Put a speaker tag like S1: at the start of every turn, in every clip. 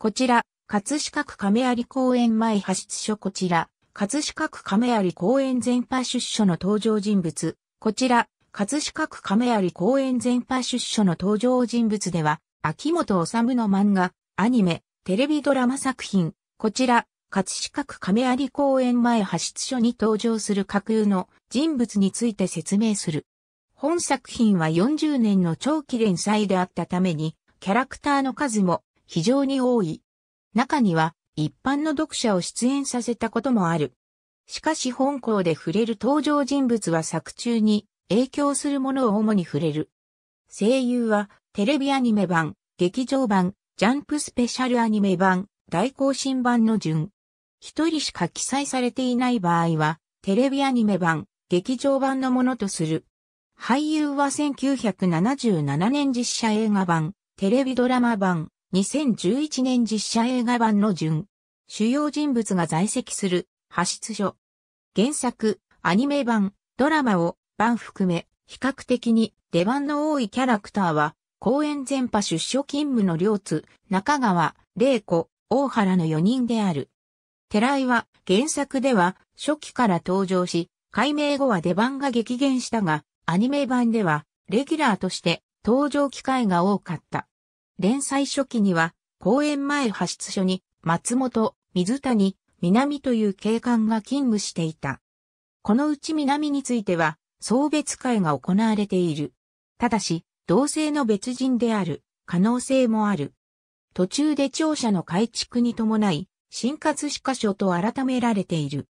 S1: こちら、葛飾区亀有公園前派出所こちら、葛飾区亀有公園全派出所の登場人物、こちら、葛飾区亀有公園全派出所の登場人物では、秋元治の漫画、アニメ、テレビドラマ作品、こちら、葛飾区亀有公園前派出所に登場する架空の人物について説明する。本作品は40年の長期連載であったために、キャラクターの数も非常に多い。中には一般の読者を出演させたこともある。しかし本校で触れる登場人物は作中に影響するものを主に触れる。声優はテレビアニメ版、劇場版、ジャンプスペシャルアニメ版、大更新版の順。一人しか記載されていない場合は、テレビアニメ版、劇場版のものとする。俳優は1977年実写映画版、テレビドラマ版、2011年実写映画版の順。主要人物が在籍する派出所。原作、アニメ版、ドラマを、版含め、比較的に出番の多いキャラクターは、公演全派出所勤務の両津、中川、玲子、大原の4人である。寺井は原作では初期から登場し、改名後は出番が激減したが、アニメ版ではレギュラーとして登場機会が多かった。連載初期には、公演前派出所に、松本、水谷、南という警官が勤務していた。このうち南については、送別会が行われている。ただし、同性の別人である、可能性もある。途中で庁舎の改築に伴い、新活歯科所と改められている。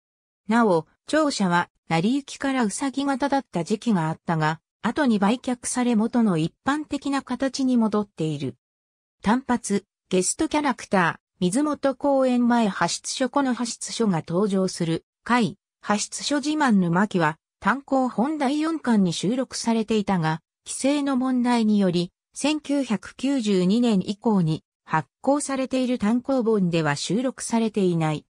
S1: なお、庁舎は、成り行きからうさぎ型だった時期があったが、後に売却され元の一般的な形に戻っている。単発、ゲストキャラクター、水元公園前派出所この派出所が登場する回、派出所自慢の巻は単行本第4巻に収録されていたが、規制の問題により、1992年以降に発行されている単行本では収録されていない。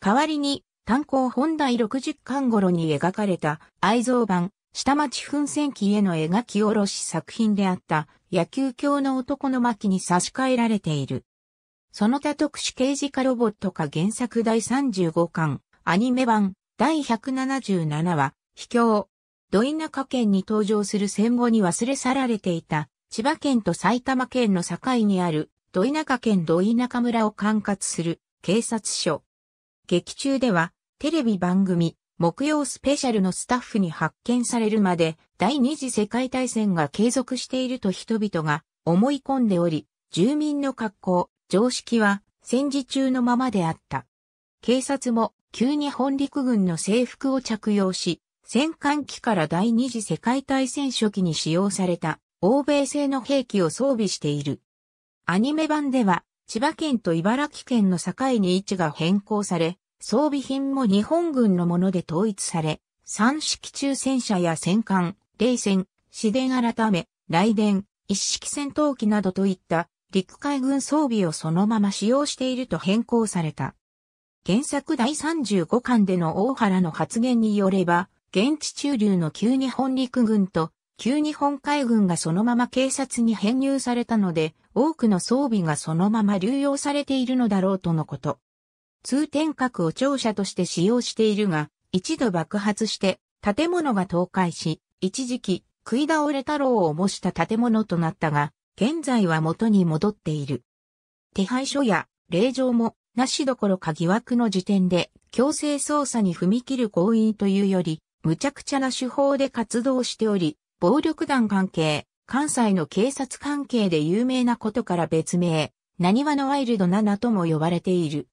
S1: 代わりに単行本第60巻頃に描かれた愛蔵版下町奮戦記への描き下ろし作品であった野球教の男の巻に差し替えられている。その他特殊刑事化ロボット化原作第35巻、アニメ版第177話、秘境。土井中県に登場する戦後に忘れ去られていた、千葉県と埼玉県の境にある、土井中県土井中村を管轄する警察署。劇中では、テレビ番組、木曜スペシャルのスタッフに発見されるまで第二次世界大戦が継続していると人々が思い込んでおり、住民の格好、常識は戦時中のままであった。警察も急に本陸軍の制服を着用し、戦艦機から第二次世界大戦初期に使用された欧米製の兵器を装備している。アニメ版では千葉県と茨城県の境に位置が変更され、装備品も日本軍のもので統一され、三式中戦車や戦艦、冷戦、市電改め、雷電、一式戦闘機などといった陸海軍装備をそのまま使用していると変更された。原作第35巻での大原の発言によれば、現地中流の旧日本陸軍と旧日本海軍がそのまま警察に編入されたので、多くの装備がそのまま流用されているのだろうとのこと。通天閣を庁舎として使用しているが、一度爆発して建物が倒壊し、一時期、食い倒れ太郎を模した建物となったが、現在は元に戻っている。手配書や令状もなしどころか疑惑の時点で強制捜査に踏み切る行為というより、無茶苦茶な手法で活動しており、暴力団関係、関西の警察関係で有名なことから別名、何話のワイルド7とも呼ばれている。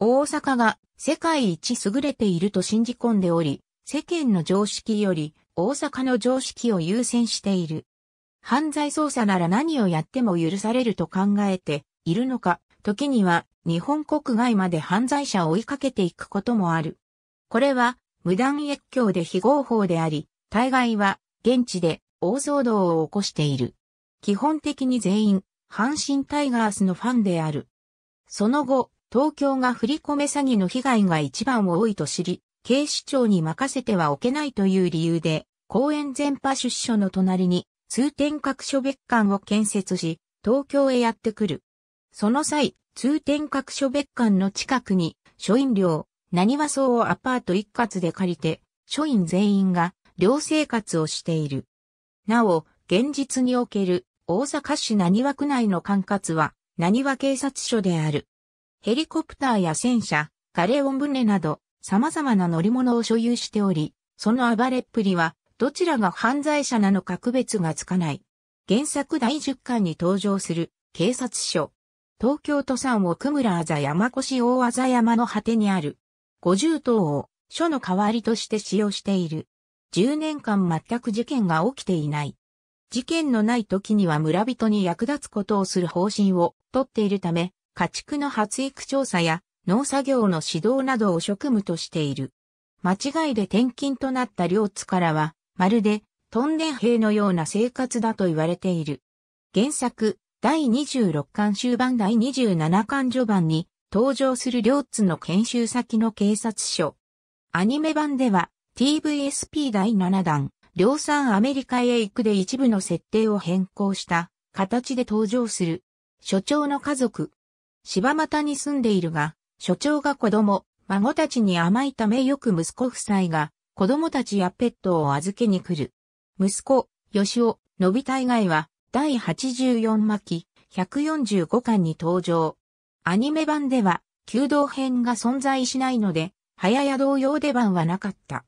S1: 大阪が世界一優れていると信じ込んでおり、世間の常識より大阪の常識を優先している。犯罪捜査なら何をやっても許されると考えているのか、時には日本国外まで犯罪者を追いかけていくこともある。これは無断越境で非合法であり、大概は現地で大騒動を起こしている。基本的に全員、阪神タイガースのファンである。その後、東京が振り込め詐欺の被害が一番多いと知り、警視庁に任せてはおけないという理由で、公園全般出所の隣に通天閣所別館を建設し、東京へやってくる。その際、通天閣所別館の近くに、署員寮、何は荘をアパート一括で借りて、署員全員が寮生活をしている。なお、現実における大阪市何和区内の管轄は何和警察署である。ヘリコプターや戦車、ガレオン船など様々な乗り物を所有しており、その暴れっぷりはどちらが犯罪者なのか区別がつかない。原作第10巻に登場する警察署。東京都産奥村あざ山越大あざ山の果てにある。五重塔を書の代わりとして使用している。10年間全く事件が起きていない。事件のない時には村人に役立つことをする方針をとっているため、家畜の発育調査や農作業の指導などを職務としている。間違いで転勤となった両津からは、まるで、トンネン兵のような生活だと言われている。原作、第26巻終盤第27巻序盤に、登場する両津の研修先の警察署。アニメ版では、TVSP 第7弾、量産アメリカへ行くで一部の設定を変更した形で登場する。所長の家族、柴又に住んでいるが、所長が子供、孫たちに甘いためよく息子夫妻が、子供たちやペットを預けに来る。息子、吉尾、伸び大以外は、第84巻、145巻に登場。アニメ版では、弓道編が存在しないので、早や同様出番はなかった。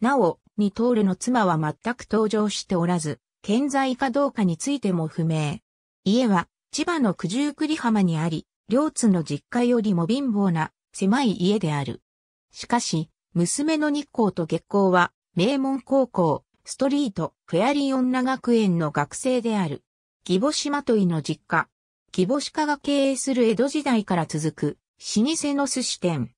S1: なお、二通の妻は全く登場しておらず、健在かどうかについても不明。家は、千葉の九十九里浜にあり、両津の実家よりも貧乏な狭い家である。しかし、娘の日光と月光は、名門高校、ストリート、フェアリー女学園の学生である。義母島といの実家。義母鹿が経営する江戸時代から続く、老舗の寿司店。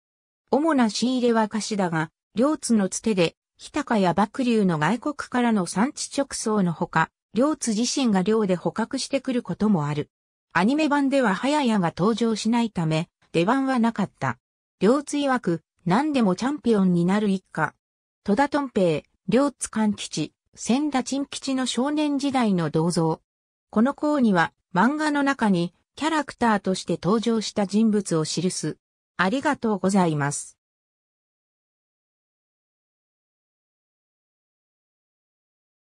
S1: 主な仕入れは菓子だが、両津のつてで、日高や幕流の外国からの産地直送のほか、両津自身が漁で捕獲してくることもある。アニメ版では早矢が登場しないため、出番はなかった。両津曰く、何でもチャンピオンになる一家。戸田トンペイ、両津勘吉、千田陳吉の少年時代の銅像。この項には、漫画の中に、キャラクターとして登場した人物を記す。ありがとうございます。